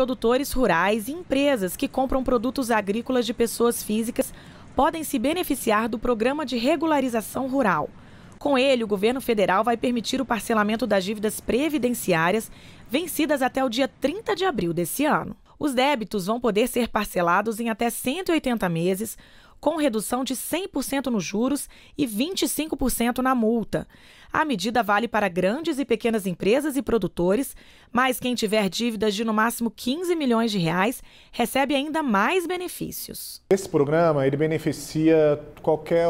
produtores rurais e empresas que compram produtos agrícolas de pessoas físicas podem se beneficiar do Programa de Regularização Rural. Com ele, o governo federal vai permitir o parcelamento das dívidas previdenciárias vencidas até o dia 30 de abril desse ano. Os débitos vão poder ser parcelados em até 180 meses, com redução de 100% nos juros e 25% na multa. A medida vale para grandes e pequenas empresas e produtores, mas quem tiver dívidas de no máximo 15 milhões de reais recebe ainda mais benefícios. Esse programa ele beneficia qualquer,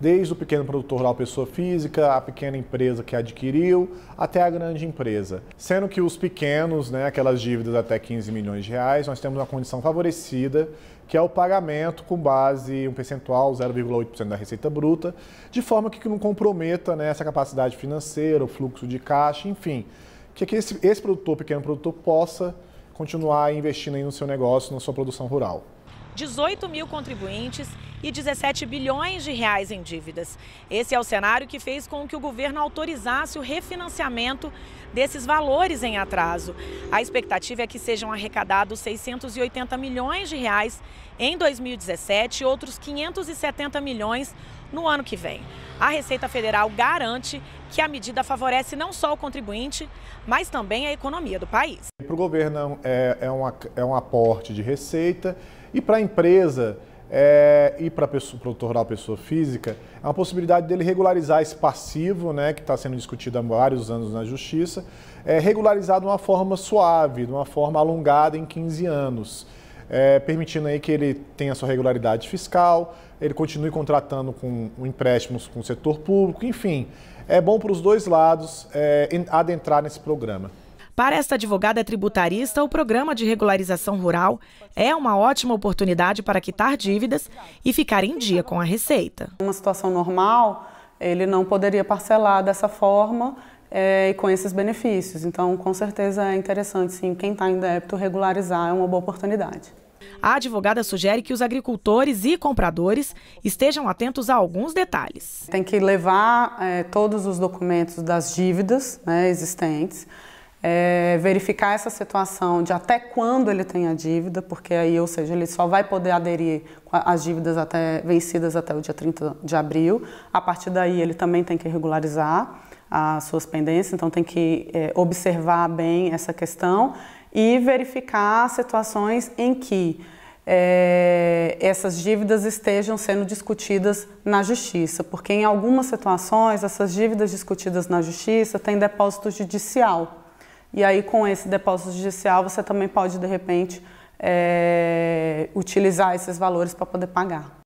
desde o pequeno produtor rural pessoa física, a pequena empresa que adquiriu, até a grande empresa. Sendo que os pequenos, né, aquelas dívidas até 15 milhões de reais, nós temos uma condição favorecida, que é o pagamento com base em um percentual 0,8% da receita bruta, de forma que não comprometa né, essa capacidade financeira, o fluxo de caixa, enfim que, esse, esse produtor, pequeno produtor, possa continuar investindo aí no seu negócio, na sua produção rural. 18 mil contribuintes e 17 bilhões de reais em dívidas. Esse é o cenário que fez com que o governo autorizasse o refinanciamento desses valores em atraso. A expectativa é que sejam arrecadados 680 milhões de reais em 2017 e outros 570 milhões no ano que vem. A Receita Federal garante que a medida favorece não só o contribuinte, mas também a economia do país. Para o governo é, é, é uma, é um aporte de receita e para a empresa é, e para o produtor da pessoa física, é uma possibilidade dele regularizar esse passivo, né, que está sendo discutido há vários anos na Justiça, é, regularizar de uma forma suave, de uma forma alongada em 15 anos é, permitindo aí que ele tenha sua regularidade fiscal, ele continue contratando com empréstimos com o setor público, enfim. É bom para os dois lados é, adentrar nesse programa. Para esta advogada tributarista, o programa de regularização rural é uma ótima oportunidade para quitar dívidas e ficar em dia com a receita. Uma situação normal, ele não poderia parcelar dessa forma é, e com esses benefícios. Então, com certeza é interessante, sim, quem está em débito regularizar é uma boa oportunidade. A advogada sugere que os agricultores e compradores estejam atentos a alguns detalhes. Tem que levar é, todos os documentos das dívidas né, existentes, é, verificar essa situação de até quando ele tem a dívida, porque aí, ou seja, ele só vai poder aderir às dívidas até, vencidas até o dia 30 de abril. A partir daí, ele também tem que regularizar as suas pendências, então tem que é, observar bem essa questão e verificar situações em que é, essas dívidas estejam sendo discutidas na justiça, porque em algumas situações essas dívidas discutidas na justiça têm depósito judicial. E aí, com esse depósito judicial, você também pode, de repente, é, utilizar esses valores para poder pagar.